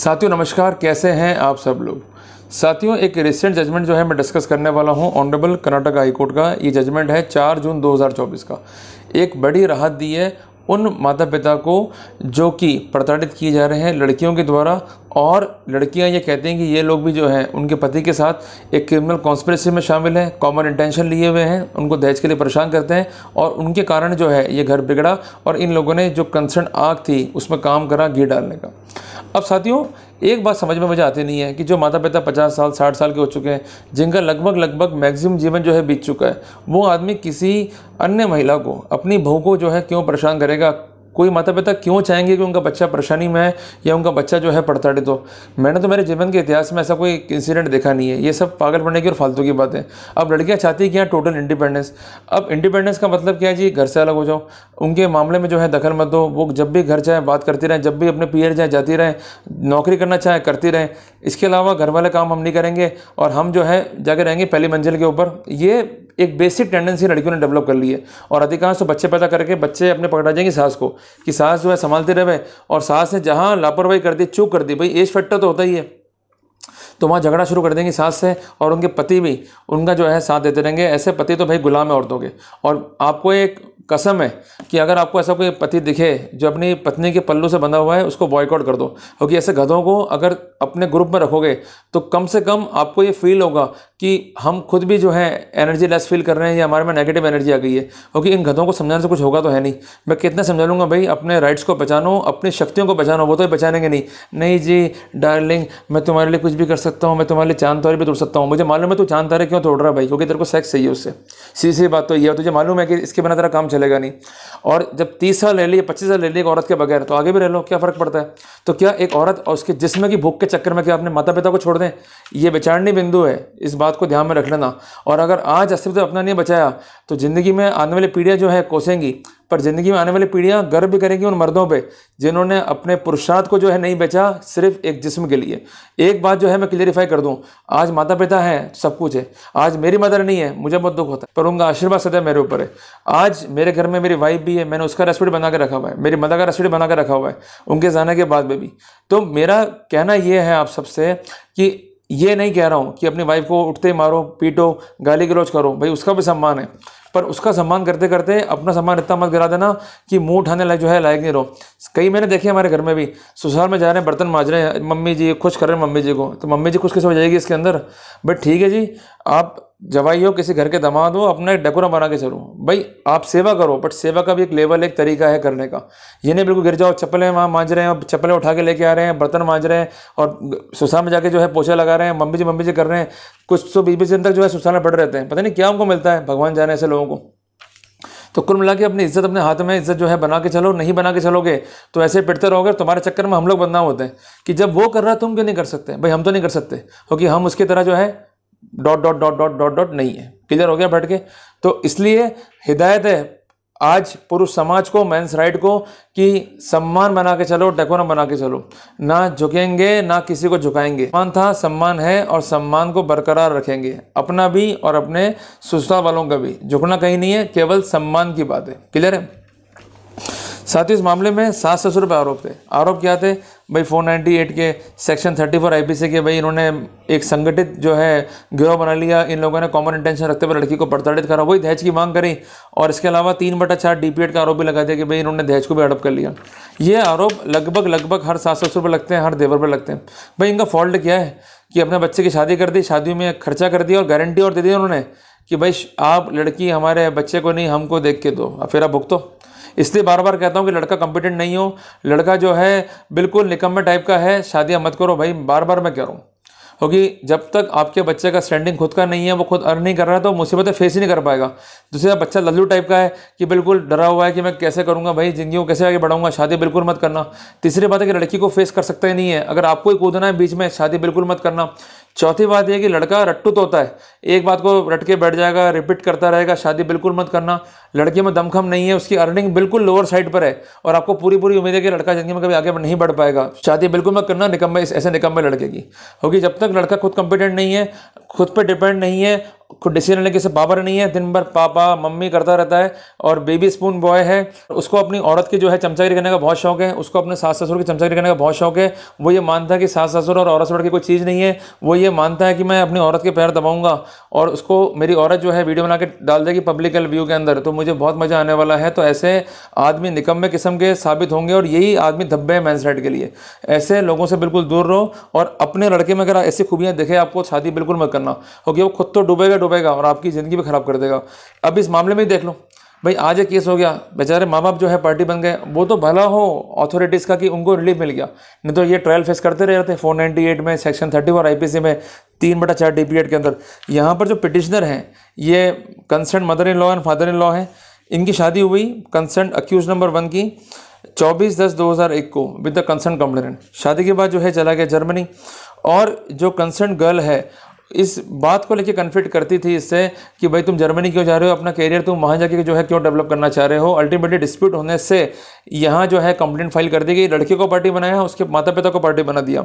साथियों नमस्कार कैसे हैं आप सब लोग साथियों एक रिसेंट जजमेंट जो है मैं डिस्कस करने वाला हूं ऑनरेबल कर्नाटक हाईकोर्ट का ये जजमेंट है 4 जून 2024 का एक बड़ी राहत दी है उन माता पिता को जो कि प्रताड़ित किए जा रहे हैं लड़कियों के द्वारा और लड़कियां ये कहते हैं कि ये लोग भी जो हैं उनके पति के साथ एक क्रिमिनल कॉन्स्परेसी में शामिल हैं कॉमन इंटेंशन लिए हुए हैं उनको दहेज के लिए परेशान करते हैं और उनके कारण जो है ये घर बिगड़ा और इन लोगों ने जो कंसर्न आग थी उसमें काम करा घी डालने का अब साथियों एक बात समझ में मुझे आती नहीं है कि जो माता पिता पचास साल साठ साल के हो चुके हैं जिनका लगभग लगभग मैक्सिमम जीवन जो है बीत चुका है वो आदमी किसी अन्य महिला को अपनी बहू को जो है क्यों परेशान करेगा कोई माता पिता क्यों चाहेंगे कि उनका बच्चा परेशानी में है या उनका बच्चा जो है पड़ताड़ित हो मैंने तो मेरे जीवन के इतिहास में ऐसा कोई इंसिडेंट देखा नहीं है ये सब पागल पड़ने की और फालतू की बात है अब लड़कियाँ चाहती हैं कि यहाँ टोटल इंडिपेंडेंस अब इंडिपेंडेंस का मतलब क्या है जी घर से अलग हो जाओ उनके मामले में जो है दखल मत दो वो जब भी घर जाए बात करती रहें जब भी अपने पीरियड जाए जाती रहें नौकरी करना चाहे करती रहें इसके अलावा घर वाले काम हम नहीं करेंगे और हम जो है जाके रहेंगे पहली मंजिल के ऊपर ये एक बेसिक टेंडेंसी लड़कियों ने डेवलप कर ली है और अधिकांश तो बच्चे पैदा करके बच्चे अपने पकड़ा जाएंगे सास को कि सास जो है संभालते रहे और सास ने जहाँ लापरवाही कर दी चूक कर दी भाई एज फैक्टर तो होता ही है तो वहाँ झगड़ा शुरू कर देंगे सास से और उनके पति भी उनका जो है साथ देते रहेंगे ऐसे पति तो भाई गुलाम है औरतों के और आपको एक कसम है कि अगर आपको ऐसा कोई पति दिखे जो अपनी पत्नी के पल्लू से बंधा हुआ है उसको बॉयकॉट कर दो क्योंकि ऐसे गधों को अगर अपने ग्रुप में रखोगे तो कम से कम आपको ये फील होगा कि हम खुद भी जो है एनर्जी लेस फील कर रहे हैं या हमारे में नेगेटिव एनर्जी आ गई है क्योंकि इन गधों को समझाने से कुछ होगा तो है नहीं मैं कितना समझा लूँगा भाई अपने राइट्स को बचानो अपनी शक्तियों को बचानो वो तो बचानेंगे नहीं नहीं जी डार्लिंग मैं तुम्हारे लिए कुछ भी कर सकता हूँ मैं तुम्हारे लिए चांद तारे भी तोड़ सकता हूँ मुझे मालूम है तू चांद तारे क्यों तोड़ रहा भाई क्योंकि तेरे को सेक्स चाहिए उससे सीधी सी बात तो ये है तुझे मालूम है कि इसके बिना तेरा काम चल चलेगा नहीं और जब तीस साल रह ली पच्चीस साल रह ली एक औरत के बगैर तो आगे भी रह लो क्या फ़र्क पड़ता है तो क्या एक औरत और उसके जिसम की भूख के चक्कर में क्या अपने माता पिता को छोड़ दें ये बेचारणी बिंदु है इस बात को ध्यान में रख लेना और अगर आज अस्तित्व अपना नहीं बचाया तो ज़िंदगी में आने वाली पीढ़ियाँ जो है कोसेंगी पर ज़िंदगी में आने वाली पीढ़ियाँ गर्व करेंगी उन मर्दों पे जिन्होंने अपने पुरुषार्थ को जो है नहीं बेचा सिर्फ एक जिस्म के लिए एक बात जो है मैं क्लियरिफाई कर दूँ आज माता पिता हैं सब कुछ है आज मेरी मदर नहीं है मुझे बहुत दुख होता है पर उनका आशीर्वाद सदैव मेरे ऊपर है आज मेरे घर में मेरी वाइफ भी है मैंने उसका रेस्टोरेंट बना कर रखा हुआ है मेरी मदर का रेस्टोरेंट बना कर रखा हुआ है उनके जाने के बाद में भी तो मेरा कहना ये है आप सबसे कि ये नहीं कह रहा हूँ कि अपनी वाइफ को उठते मारो पीटो गाली गलौज करो भाई उसका भी सम्मान है पर उसका सम्मान करते करते अपना सम्मान इतना मत गिरा देना कि मुंह उठाने लायक जो है लायक नहीं रहो कई मैंने देखे हमारे घर में भी सुसार में जा रहे हैं बर्तन माज रहे हैं मम्मी जी खुश कर रहे हैं मम्मी जी को तो मम्मी जी खुश कैसे हो जाएगी इसके अंदर बट ठीक है जी आप जवाई हो किसी घर के दमाद हो अपना एक डकोरा बना के चलो भाई आप सेवा करो बट सेवा का भी एक लेवल एक तरीका है करने का ये नहीं बिल्कुल गिर जाओ चप्पलें वहाँ मांझ रहे हैं और चप्पलें उठा के लेके आ रहे हैं बर्तन मांझ रहे हैं और सुसा में जाके जो है पोछा लगा रहे हैं मम्मी जी मम्मी जी कर रहे हैं कुछ तो बीस बीस दिन तक जो है सुसाना पड़ रहते हैं पता नहीं क्या उनको मिलता है भगवान जाने ऐसे लोगों को तो कुल मिला के अपनी इज्जत अपने हाथ में इज्जत जो है बना के चलो नहीं बना के चलोगे तो ऐसे पिटते रहोगे तुम्हारे चक्कर में हम लोग बदनाम होते हैं कि जब वो कर रहा है तुम क्यों नहीं कर सकते भाई हम तो नहीं कर सकते क्योंकि हम उसकी तरह जो है dot dot dot dot dot dot नहीं है क्लियर हो गया भटके तो इसलिए हिदायत है आज पुरुष समाज को मेंस राइट को कि सम्मान बना के चलो डेकोरम बना के चलो ना झुकेंगे ना किसी को झुकाएंगे सम्मान था सम्मान है और सम्मान को बरकरार रखेंगे अपना भी और अपने सुस्ता वालों का भी झुकना कहीं नहीं है केवल सम्मान की बात है क्लियर है साथ ही इस मामले में सास ससुर पर आरोप थे आरोप क्या थे भाई 498 के सेक्शन 34 आईपीसी के भाई इन्होंने एक संगठित जो है गिरोह बना लिया इन लोगों ने कॉमन इंटेंशन रखते हुए लड़की को प्रताड़ित करा वही दहेज की मांग करी और इसके अलावा तीन बटा चार डी का आरोप भी लगा दिया कि भाई इन्होंने दहेज को भी अड़प कर लिया ये आरोप लगभग लगभग हर सास ससुर पर लगते हैं हर देवर पर लगते हैं भाई इनका फॉल्ट क्या है कि अपने बच्चे की शादी कर दी शादी में खर्चा कर दिया और गारंटी और दे दी उन्होंने कि भाई आप लड़की हमारे बच्चे को नहीं हमको देख के दो फिर आप भुगतो इसलिए बार बार कहता हूँ कि लड़का कॉम्पिटेंट नहीं हो लड़का जो है बिल्कुल निकम्मे टाइप का है शादियाँ मत करो भाई बार बार मैं कह रहा हूँ क्योंकि जब तक आपके बच्चे का स्टैंडिंग खुद का नहीं है वो खुद अर्न नहीं कर रहा है तो मुसीबतें फेस ही नहीं कर पाएगा दूसरा बच्चा लल्लू टाइप का है कि बिल्कुल डरा हुआ है कि मैं कैसे करूँगा भाई ज़िंदगी को कैसे आगे बढ़ाऊंगा शादी बिल्कुल मत करना तीसरी बात है कि लड़की को फेस कर सकता ही नहीं है अगर आपको ही कूदना है बीच में शादी बिल्कुल मत करना चौथी बात यह कि लड़का रट्टू तो होता है एक बात को रट के बैठ जाएगा रिपीट करता रहेगा शादी बिल्कुल मत करना लड़के में दमखम नहीं है उसकी अर्निंग बिल्कुल लोअर साइड पर है और आपको पूरी पूरी उम्मीद है कि लड़का ज़िंदगी में कभी आगे नहीं बढ़ पाएगा शादी बिल्कुल मत करना निकम्बे ऐसे निकम्बे लड़के की होगी जब तक लड़का खुद कॉम्पिटेंट नहीं है खुद पे डिपेंड नहीं है खुद डिसीजन लेने की पावर नहीं है दिन भर पापा मम्मी करता रहता है और बेबी स्पून बॉय है उसको अपनी औरत की जो है चमचागिरी करने का बहुत शौक है उसको अपने सास ससुर की चमचागिरी करने का बहुत शौक है वो ये मानता है कि सास ससुर और औरत ससुर की कोई चीज़ नहीं है वो ये मानता है कि मैं अपनी औरत के पैर दबाऊंगा और उसको मेरी औरत जो है वीडियो बना के डाल देगी पब्लिकल व्यू के अंदर तो मुझे बहुत मज़ा आने वाला है तो ऐसे आदमी निकम्बे किस्म के साबित होंगे और यही आदमी धब्बे हैं मैंस के लिए ऐसे लोगों से बिल्कुल दूर रहो और अपने लड़के में अगर ऐसी खूबियाँ देखे आपको शादी बिल्कुल मत करना क्योंकि वो खुद तो डूबेगा डूबेगा और आपकी ज़िंदगी भी ख़राब कर देगा अब इस मामले में ही देख लो भाई आज ये केस हो गया बेचारे माँ बाप जो है पार्टी बन गए वो तो भला हो अथॉरिटीज़ का कि उनको रिलीफ मिल गया नहीं तो ये ट्रायल फेस करते रह हैं फोर नाइन्टी एट में सेक्शन थर्टी फोर आई में तीन बटा चार डी के अंदर यहाँ पर जो पिटिशनर हैं ये concern mother in law and father in law हैं इनकी शादी हुई कंसर्न अक्यूज नंबर वन की चौबीस दस एक को विद द कंसर्न कंप्लेनेंट शादी के बाद जो है चला गया जर्मनी और जो कंसर्न गर्ल है इस बात को लेके कन्फ्लिक्ट करती थी इससे कि भाई तुम जर्मनी क्यों जा रहे हो अपना कैरियर तुम वहाँ जाके जो है क्यों डेवलप करना चाह रहे हो अल्टीमेटली डिस्प्यूट होने से यहाँ जो है कंप्लेंट फाइल कर दी गई लड़के को पार्टी बनाया उसके माता पिता को पार्टी बना दिया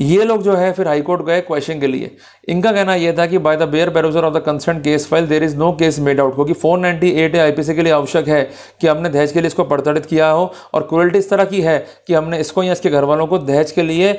ये लोग जो है फिर हाईकोर्ट गए क्वेश्चन के लिए इनका कहना यह था कि by the bare perusal of the concern case file there is no case made out क्योंकि फोर नाइन्टी एट आईपीसी के लिए आवश्यक है कि हमने दहेज के लिए इसको प्रताड़ित किया हो और क्रुअल्टी इस तरह की है कि हमने इसको या इसके घर वालों को दहेज के लिए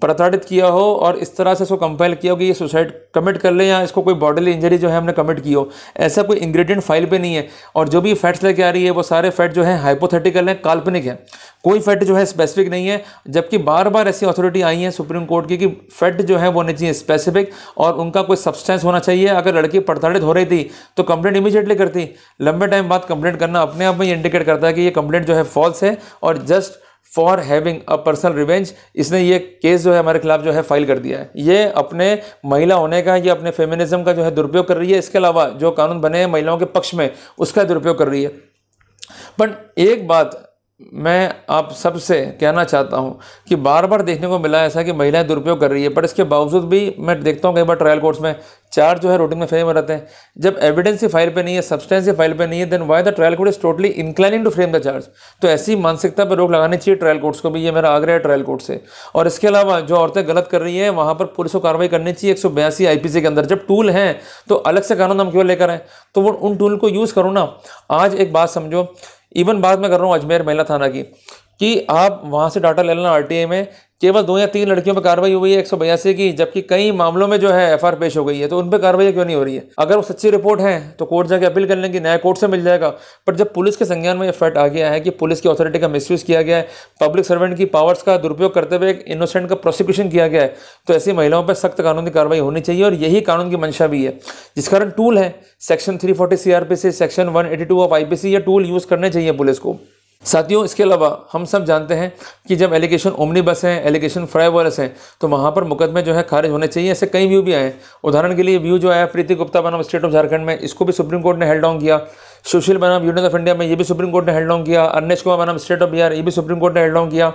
प्रताड़ित किया हो और इस तरह से इसको कंपेयर किया हो कि ये सुसाइड कमिट कर ले या इसको कोई बॉडली इंजरी जो है हमने कमिट की हो ऐसा कोई इंग्रेडिएंट फाइल पे नहीं है और जो भी फैट्स लेके आ रही है वो सारे फैट जो है हाइपोथेटिकल हैं काल्पनिक हैं कोई फैट जो है स्पेसिफिक नहीं है जबकि बार बार ऐसी अथॉरिटी आई है सुप्रीम कोर्ट की कि फैट जो है वो होने चाहिए स्पेसिफिक और उनका कोई सब्सटेंस होना चाहिए अगर लड़की प्रताड़ित हो रही थी तो कंप्लेंट इमीजिएटली करती लंबे टाइम बाद कंप्लेंट करना अपने आप में इंडिकेट करता है कि ये कंप्लेंट जो है फॉल्स है और just for having a personal revenge इसने ये केस जो है हमारे खिलाफ जो है फाइल कर दिया है ये अपने महिला होने का ये अपने फेमिनिज्म का जो है दुरुपयोग कर रही है इसके अलावा जो कानून बने हैं महिलाओं के पक्ष में उसका दुरुपयोग कर रही है बट एक बात मैं आप सब से कहना चाहता हूं कि बार बार देखने को मिला ऐसा कि महिलाएं दुरुपयोग कर रही है पर इसके बावजूद भी मैं देखता हूं कई बार ट्रायल कोर्ट्स में चार जो है रूटीन में फ्रेम रहते हैं जब एविडेंस ही फाइल पे नहीं है सब्सटेंस ही फाइल पे नहीं है then why the trial court is totally inclining to frame the charge तो ऐसी मानसिकता पर रोक लगानी चाहिए ट्रायल कोर्ट्स को भी ये मेरा आग्रह है ट्रायल कोर्ट से और इसके अलावा जो औरतें गलत कर रही हैं वहाँ पर पुलिस को कार्रवाई करनी चाहिए एक सौ सी के अंदर जब टूल हैं तो अलग से कानून हम क्यों लेकर आए तो वो उन टूल को यूज़ करो ना आज एक बात समझो इवन बात मैं कर रहा हूँ अजमेर महिला थाना की कि आप वहाँ से डाटा ले लेना आर में केवल दो या तीन लड़कियों पर कार्रवाई हुई है एक की जबकि कई मामलों में जो है एफ पेश हो गई है तो उन पर कार्रवाई क्यों नहीं हो रही है अगर वो सच्ची रिपोर्ट है तो कोर्ट जाके अपील कर लेंगे नया कोर्ट से मिल जाएगा बट जब पुलिस के संज्ञान में फैट फैक्ट आ गया है कि पुलिस की अथॉरिटी का मिसयूज किया गया है पब्लिक सर्वेंट की पावर्स का दुरुपयोग करते हुए इनोसेंट का प्रोसिक्यूशन किया गया है तो ऐसी महिलाओं पर सख्त कानूनी कार्रवाई होनी चाहिए और यही कानून की मंशा भी है जिस कारण टूल है section P C section two of C ये टूल यूज़ करने चाहिए पुलिस को साथियों इसके अलावा हम सब जानते हैं कि जब एलिगेशन ओमनी बस हैं एलिगेशन फ्राइवरस हैं तो वहाँ पर मुकदमे जो है खारिज होने चाहिए ऐसे कई व्यू भी आए उदाहरण के लिए व्यू जो आया प्रीति गुप्ता बनाम स्टेट ऑफ झारखंड में इसको भी सुप्रीम कोर्ट ने हेल्ड डाउन किया सुशील बनाम यूनियन ऑफ इंडिया में ये भी सुप्रीम कोर्ट ने हेल्ड डाउन किया अर्नेश कुमार बनाम स्टेट ऑफ बिहार ये भी सुप्रीम कोर्ट ने हेल्ड डाउन किया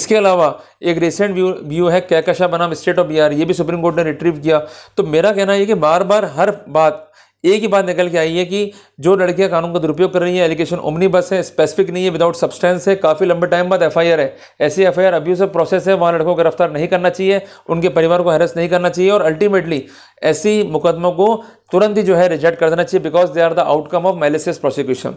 इसके अलावा एक रिसेंट व्यू व्यू है कैकशा बनाम स्टेट ऑफ बिहार ये भी सुप्रीम कोर्ट ने रिट्रीव किया तो मेरा कहना है कि बार बार हर बात एक ही बात निकल के आई है कि जो लड़कियां कानून का दुरुपयोग कर रही है एलिगेशन ओमनी बस है स्पेसिफिक नहीं है विदाउट सब्सटेंस है काफ़ी लंबे टाइम बाद एफ है ऐसी एफ आई आर प्रोसेस है वहाँ लड़कों को गिरफ्तार नहीं करना चाहिए उनके परिवार को हैरस नहीं करना चाहिए और अल्टीमेटली ऐसी मुकदमों को तुरंत ही जो है रिजेक्ट कर देना चाहिए because they are the outcome of malicious prosecution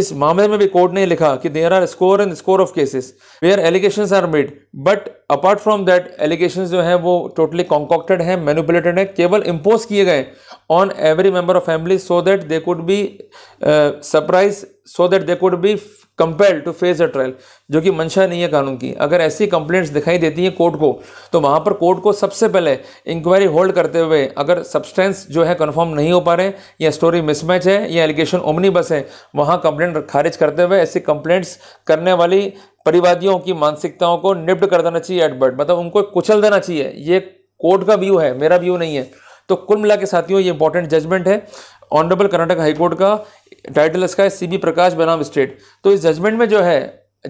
इस मामले में भी कोर्ट ने लिखा कि there are score and score of cases where allegation are made but apart from that allegation जो है वो टोटली कॉन्कॉक्टेड है मेनुपुलेटेड है केवल इम्पोज किए गए on every member of family so that they could be uh, surprised so that they could be compelled to face a trial जो कि मंशा नहीं है कानून की अगर ऐसी कंप्लेंट्स दिखाई देती हैं कोर्ट को तो वहाँ पर कोर्ट को सबसे पहले इंक्वायरी होल्ड करते हुए अगर सब्सटेंस जो है कन्फर्म नहीं हो पा रहे या स्टोरी मिसमैच है या एलिगेशन ओमनी बस है वहाँ कंप्लेंट खारिज करते हुए ऐसी कंप्लेंट्स करने वाली परिवादियों की मानसिकताओं को निप्ट कर देना चाहिए एडबर्ट मतलब उनको कुचल देना चाहिए ये कोर्ट का व्यू है मेरा व्यू नहीं है तो कुल मिला के साथियों ये इंपॉर्टेंट जजमेंट है ऑनरेबल कर्नाटक हाईकोर्ट का टाइटल इसका है सी बी प्रकाश बनाम स्टेट तो इस जजमेंट में जो है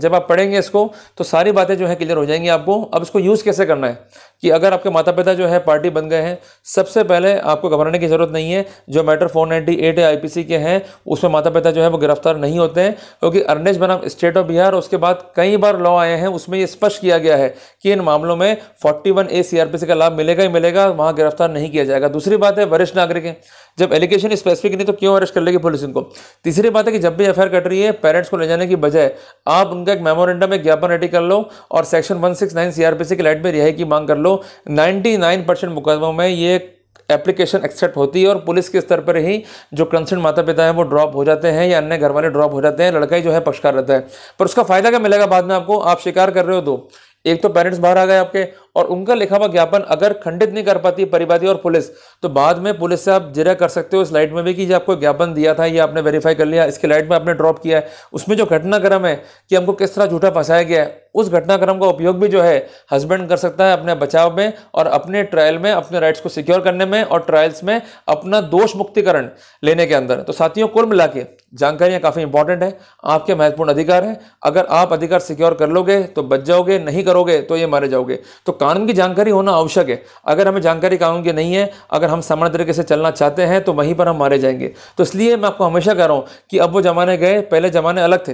जब आप पढ़ेंगे इसको तो सारी बातें जो है क्लियर हो जाएंगी आपको अब इसको यूज़ कैसे करना है कि अगर आपके माता पिता जो है पार्टी बन गए हैं सबसे पहले आपको घबराने की ज़रूरत नहीं है जो मैटर फोर नाइन्टी एट या आई के हैं उसमें माता पिता जो है वो गिरफ्तार नहीं होते हैं क्योंकि अर्नेश बनाम स्टेट ऑफ बिहार उसके बाद कई बार लॉ आए हैं उसमें यह स्पष्ट किया गया है कि इन मामलों में फोर्टी वन ए सीआरपीसी का लाभ मिलेगा ही मिलेगा वहां गिरफ्तार नहीं किया जाएगा दूसरी बात है वरिष्ठ नागरिक हैं जब एलिगेशन स्पेसिफिक नहीं तो क्यों अरेस्ट कर लेगी पुलिस इनको तीसरी बात है कि जब भी एफ कट रही है पेरेंट्स को ले जाने की बजाय आप उनका एक मेमोरेंडम एक ज्ञापन रेडी कर लो और section one six nine CrPC के की लाइट में रिहाई की मांग कर लो लो 99 परसेंट मुकदमों में ये एप्लीकेशन एक्सेप्ट होती है और पुलिस के स्तर पर ही जो कंसर्न माता पिता है वो ड्रॉप हो जाते हैं या अन्य घर वाले ड्रॉप हो जाते हैं लड़का ही जो है पक्षकार रहता है पर उसका फायदा क्या मिलेगा बाद में आपको आप शिकार कर रहे हो दो एक तो पेरेंट्स बाहर आ गए आपके और उनका लिखा हुआ ज्ञापन अगर खंडित नहीं कर पाती परिवादी और पुलिस तो बाद में पुलिस से आप जिरा कर सकते हो इस लाइट में भी कि आपको ज्ञापन दिया था ये आपने वेरीफाई कर लिया इसके लाइट में आपने ड्रॉप किया है उसमें जो घटनाक्रम है कि हमको किस तरह झूठा फंसाया गया है उस घटनाक्रम का उपयोग भी जो है हस्बैंड कर सकता है अपने बचाव में और अपने ट्रायल में अपने राइट्स को सिक्योर करने में और ट्रायल्स में अपना दोष मुक्तिकरण लेने के अंदर तो साथियों कुल मिला के जानकारियां काफ़ी इंपॉर्टेंट है आपके महत्वपूर्ण अधिकार है अगर आप अधिकार सिक्योर कर लोगे तो बच जाओगे नहीं करोगे तो ये मारे जाओगे तो कानून की जानकारी होना आवश्यक है अगर हमें जानकारी कानून की नहीं है अगर हम समान तरीके से चलना चाहते हैं तो वहीं पर हम मारे जाएंगे तो इसलिए मैं आपको हमेशा कह रहा हूँ कि अब वो ज़माने गए पहले ज़माने अलग थे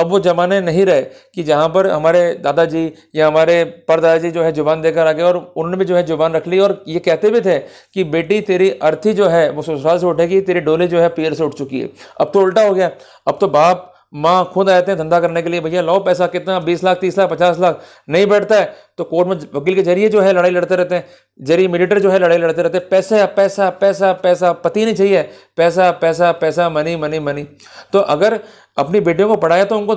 अब वो ज़माने नहीं रहे कि जहाँ पर हमारे दादाजी या हमारे परदादाजी जो है जुबान देकर आ गए और उन्होंने भी जो है जुबान रख ली और ये कहते भी थे कि बेटी तेरी अर्थी जो है वो ससुराल से उठेगी तेरी डोली जो है पेड़ से उठ चुकी है अब तो उल्टा हो गया अब तो बाप माँ खुद आते हैं धंधा करने के लिए भैया लाओ पैसा कितना बीस लाख तीस लाख पचास लाख नहीं बैठता है तो कोर्ट में वकील के जरिए जो है लड़ाई लड़ते रहते हैं जरिए मीडिएटर जो है लड़ाई लड़ते रहते हैं पैसा पैसा पैसा पैसा पति नहीं चाहिए पैसा पैसा पैसा मनी मनी मनी तो अगर अपनी बेटियों को पढ़ाया तो उनको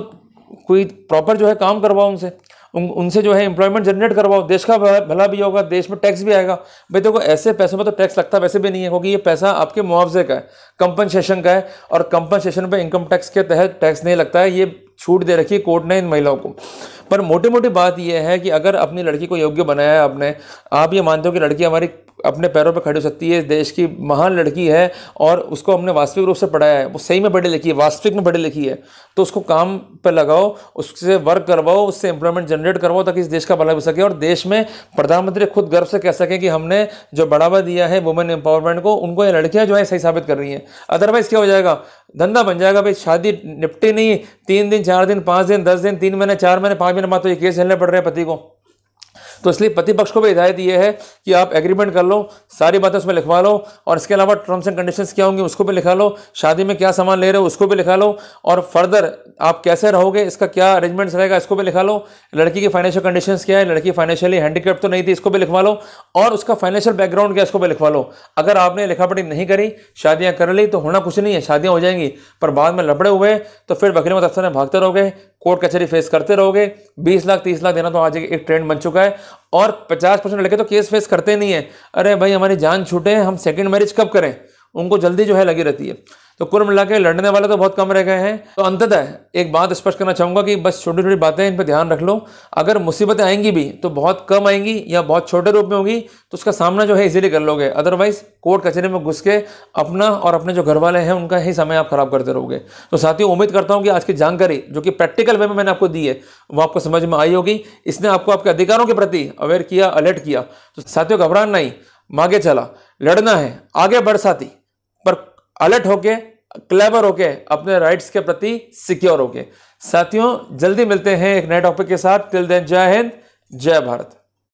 कोई प्रॉपर जो है काम करवाओ उनसे उन उनसे जो है एम्प्लॉयमेंट जनरेट करवाओ देश का भला भी होगा देश में टैक्स भी आएगा भाई देखो ऐसे पैसों में तो टैक्स लगता वैसे भी नहीं है क्योंकि ये पैसा आपके मुआवजे का है कंपनसेशन का है और कंपनसेशन पर इनकम टैक्स के तहत टैक्स नहीं लगता है ये छूट दे रखी है कोर्ट ने इन महिलाओं को पर मोटी मोटी बात यह है कि अगर अपनी लड़की को योग्य बनाया है आपने आप ये मानते हो कि लड़की हमारी अपने पैरों पर खड़ी हो सकती है देश की महान लड़की है और उसको हमने वास्तविक रूप से पढ़ाया है वो सही में पढ़ी लिखी है वास्तविक में पढ़ी लिखी है तो उसको काम पर लगाओ उससे वर्क करवाओ उससे एम्प्लॉयमेंट जनरेट करवाओ ताकि इस देश का भला हो सके और देश में प्रधानमंत्री खुद गर्व से कह सकें कि हमने जो बढ़ावा दिया है वुमेन एम्पावरमेंट को उनको ये लड़कियाँ जो है सही साबित कर रही हैं अदरवाइज़ क्या हो जाएगा धंधा बन जाएगा भाई शादी निपटी नहीं तीन दिन चार दिन पाँच दिन दस दिन तीन महीने चार महीने पाँच महीने बाद तो ये केस झेलने पड़ रहे हैं पति को तो इसलिए प्रतिपक्ष को भी हिदायत ये है कि आप एग्रीमेंट कर लो सारी बातें उसमें लिखवा लो और इसके अलावा टर्म्स एंड कंडीशंस क्या होंगी उसको भी लिखा लो शादी में क्या सामान ले रहे हो उसको भी लिखा लो और फर्दर आप कैसे रहोगे इसका क्या अरेंजमेंट्स रहेगा इसको भी लिखा लो लड़की की फाइनेंशियल कंडीशन क्या है लड़की फाइनेंशियली हैंडीकेप तो नहीं थी इसको भी लिखवा लो और उसका फाइनेंशियल बैकग्राउंड क्या इसको भी लिखवा लो अगर आपने लिखा पढ़ी नहीं करी शादियाँ कर ली तो होना कुछ नहीं है शादियाँ हो जाएंगी पर बाद में लपड़े हुए तो फिर बकरी मत अफसर में भागते रहोगे कोर्ट कचहरी फेस करते रहोगे 20 लाख 30 लाख देना तो आज एक ट्रेंड बन चुका है और 50 परसेंट लड़के तो केस फेस करते नहीं है अरे भाई हमारी जान छूटे हम सेकेंड मैरिज कब करें उनको जल्दी जो है लगी रहती है तो कुल मिला के लड़ने वाले तो बहुत कम रह गए हैं तो अंततः एक बात स्पष्ट करना चाहूँगा कि बस छोटी छोटी बातें इन पर ध्यान रख लो अगर मुसीबतें आएंगी भी तो बहुत कम आएंगी या बहुत छोटे रूप में होगी तो उसका सामना जो है इजीली कर लोगे अदरवाइज कोर्ट कचहरी में घुस के अपना और अपने जो घर वाले हैं उनका ही समय आप खराब करते रहोगे तो साथियों उम्मीद करता हूँ कि आज की जानकारी जो कि प्रैक्टिकल वे में मैंने आपको दी है वो आपको समझ में आई होगी इसने आपको आपके अधिकारों के प्रति अवेयर किया अलर्ट किया तो साथियों घबरा नहीं मांगे चला लड़ना है आगे बढ़ साथी पर अलर्ट होके क्लेवर होके अपने राइट्स के प्रति सिक्योर होके साथियों जल्दी मिलते हैं एक नए टॉपिक के साथ टिल देन जय हिंद जय भारत